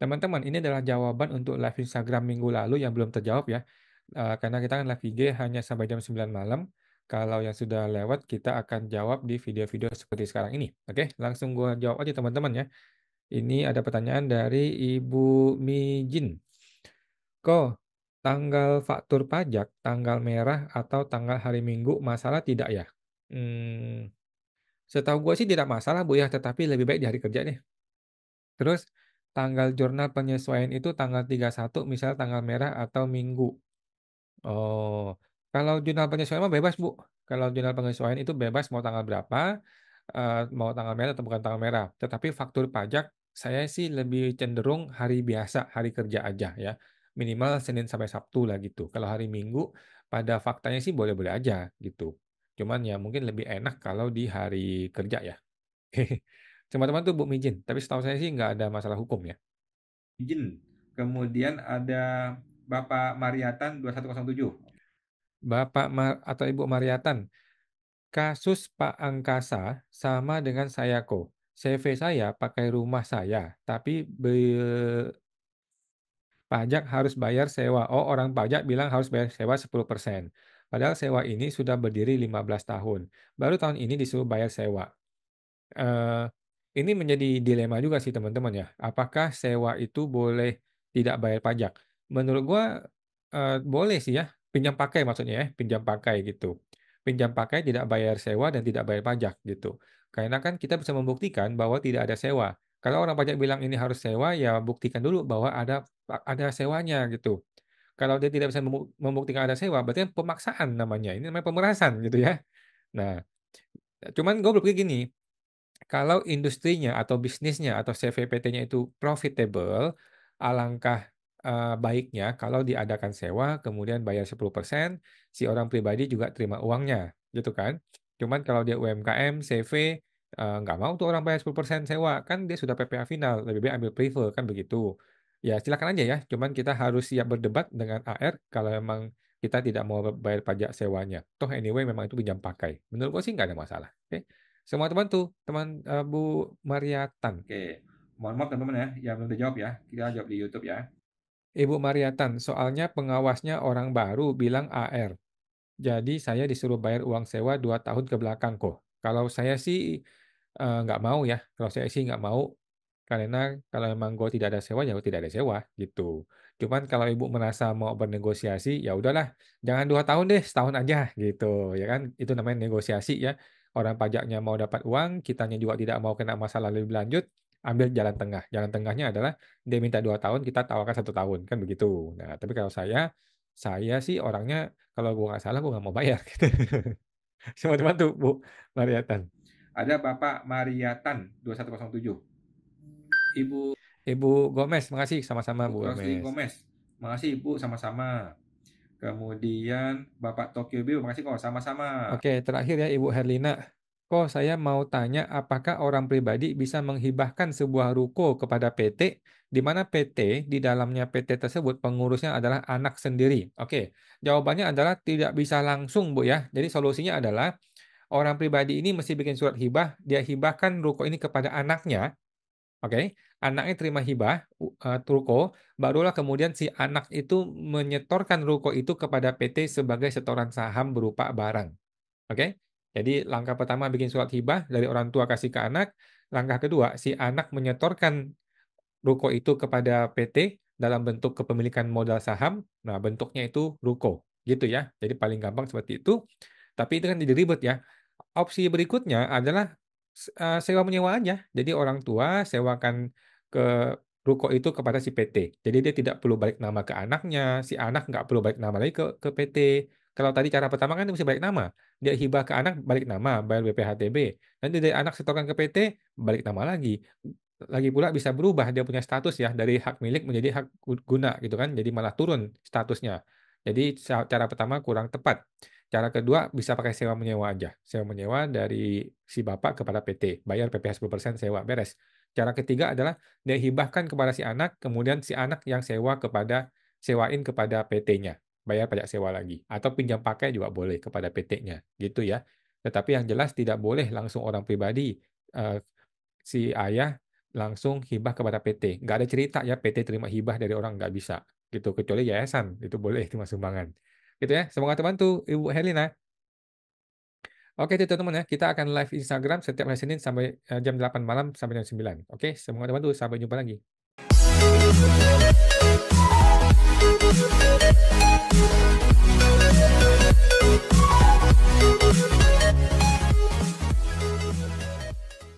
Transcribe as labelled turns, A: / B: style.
A: Teman-teman, ini adalah jawaban untuk live Instagram minggu lalu yang belum terjawab ya. Eh, karena kita kan live IG hanya sampai jam 9 malam. Kalau yang sudah lewat, kita akan jawab di video-video seperti sekarang ini. Oke, langsung gua jawab aja teman-teman ya. Ini ada pertanyaan dari Ibu Mijin. Ko, tanggal faktur pajak, tanggal merah atau tanggal hari Minggu masalah tidak ya? Hmm, setahu gue sih tidak masalah Bu ya, tetapi lebih baik di hari kerja nih. Terus tanggal jurnal penyesuaian itu tanggal 31, misal tanggal merah atau minggu. Oh, kalau jurnal penyesuaian mah bebas, Bu. Kalau jurnal penyesuaian itu bebas mau tanggal berapa, eh, mau tanggal merah atau bukan tanggal merah. Tetapi faktur pajak saya sih lebih cenderung hari biasa, hari kerja aja ya. Minimal Senin sampai Sabtu lah gitu. Kalau hari Minggu pada faktanya sih boleh-boleh aja gitu. Cuman ya mungkin lebih enak kalau di hari kerja ya. teman-teman tuh Bu mijin tapi setahu saya sih nggak ada masalah hukum ya. Mijin, Kemudian ada Bapak Mariatan 2107. Bapak Mar atau Ibu Mariatan, kasus Pak Angkasa sama dengan saya kok. CV saya pakai rumah saya, tapi be... pajak harus bayar sewa. Oh, orang pajak bilang harus bayar sewa 10%. Padahal sewa ini sudah berdiri 15 tahun. Baru tahun ini disuruh bayar sewa. Uh, ini menjadi dilema juga sih teman-teman ya. Apakah sewa itu boleh tidak bayar pajak? Menurut gue eh, boleh sih ya, pinjam pakai maksudnya ya, pinjam pakai gitu. Pinjam pakai tidak bayar sewa dan tidak bayar pajak gitu. Karena kan kita bisa membuktikan bahwa tidak ada sewa. Kalau orang pajak bilang ini harus sewa, ya buktikan dulu bahwa ada ada sewanya gitu. Kalau dia tidak bisa membuktikan ada sewa, berarti pemaksaan namanya. Ini namanya pemerasan gitu ya. Nah, cuman gue berpikir gini, kalau industrinya atau bisnisnya atau CVPT-nya itu profitable, alangkah uh, baiknya kalau diadakan sewa, kemudian bayar 10%, si orang pribadi juga terima uangnya, gitu kan. Cuman kalau dia UMKM, CV, uh, eh, nggak mau tuh orang bayar 10% sewa, kan dia sudah PPA final, lebih baik ambil prefer, kan begitu. Ya silakan aja ya, cuman kita harus siap berdebat dengan AR kalau memang kita tidak mau bayar pajak sewanya. Toh anyway memang itu pinjam pakai. Menurut gue sih nggak ada masalah. Oke. Okay? Semua teman tuh, teman uh, Bu Mariatan. Oke. Mohon maaf teman-teman ya, yang belum dijawab ya. Kita jawab di YouTube ya. Ibu Mariatan, soalnya pengawasnya orang baru bilang AR. Jadi saya disuruh bayar uang sewa 2 tahun ke belakang kok. Kalau saya sih uh, nggak mau ya. Kalau saya sih nggak mau karena kalau memang gue tidak ada sewa ya gue tidak ada sewa gitu. Cuman kalau ibu merasa mau bernegosiasi ya udahlah jangan dua tahun deh setahun aja gitu ya kan itu namanya negosiasi ya orang pajaknya mau dapat uang, kitanya juga tidak mau kena masalah lebih lanjut, ambil jalan tengah. Jalan tengahnya adalah dia minta dua tahun, kita tawarkan satu tahun, kan begitu. Nah, tapi kalau saya, saya sih orangnya kalau gua nggak salah gua nggak mau bayar. Semua teman tuh Bu Mariatan. Ada Bapak Mariatan 2107. Ibu Ibu Gomez, makasih sama-sama Bu, Bu Gomez. Gomez. Makasih Ibu sama-sama. Kemudian Bapak Tokyo Bio, makasih kok sama-sama. Oke, terakhir ya Ibu Herlina. Kok saya mau tanya apakah orang pribadi bisa menghibahkan sebuah ruko kepada PT di mana PT di dalamnya PT tersebut pengurusnya adalah anak sendiri. Oke, jawabannya adalah tidak bisa langsung Bu ya. Jadi solusinya adalah orang pribadi ini mesti bikin surat hibah, dia hibahkan ruko ini kepada anaknya Oke, anaknya terima hibah uh, ruko, barulah kemudian si anak itu menyetorkan ruko itu kepada PT sebagai setoran saham berupa barang. Oke, jadi langkah pertama bikin surat hibah dari orang tua kasih ke anak. Langkah kedua, si anak menyetorkan ruko itu kepada PT dalam bentuk kepemilikan modal saham. Nah, bentuknya itu ruko, gitu ya. Jadi paling gampang seperti itu. Tapi itu kan jadi ribet ya. Opsi berikutnya adalah Eh, Sewa menyewa aja. Jadi orang tua sewakan ke ruko itu kepada si PT. Jadi dia tidak perlu balik nama ke anaknya, si anak nggak perlu balik nama lagi ke, ke PT. Kalau tadi cara pertama kan dia mesti balik nama. Dia hibah ke anak, balik nama, bayar BPHTB. Nanti dari anak setorkan ke PT, balik nama lagi. Lagi pula bisa berubah dia punya status ya dari hak milik menjadi hak guna gitu kan. Jadi malah turun statusnya. Jadi cara pertama kurang tepat. Cara kedua bisa pakai sewa menyewa aja. Sewa menyewa dari si bapak kepada PT, bayar PPh 10% sewa beres. Cara ketiga adalah dia hibahkan kepada si anak, kemudian si anak yang sewa kepada sewain kepada PT-nya, bayar pajak sewa lagi. Atau pinjam pakai juga boleh kepada PT-nya, gitu ya. Tetapi yang jelas tidak boleh langsung orang pribadi eh, si ayah langsung hibah kepada PT. Nggak ada cerita ya PT terima hibah dari orang nggak bisa gitu kecuali yayasan itu boleh terima sumbangan gitu ya. Semoga terbantu Ibu Helena. Oke, itu teman-teman ya. Kita akan live Instagram setiap hari Senin sampai eh, jam 8 malam sampai jam 9. Oke, semoga terbantu. Sampai jumpa lagi.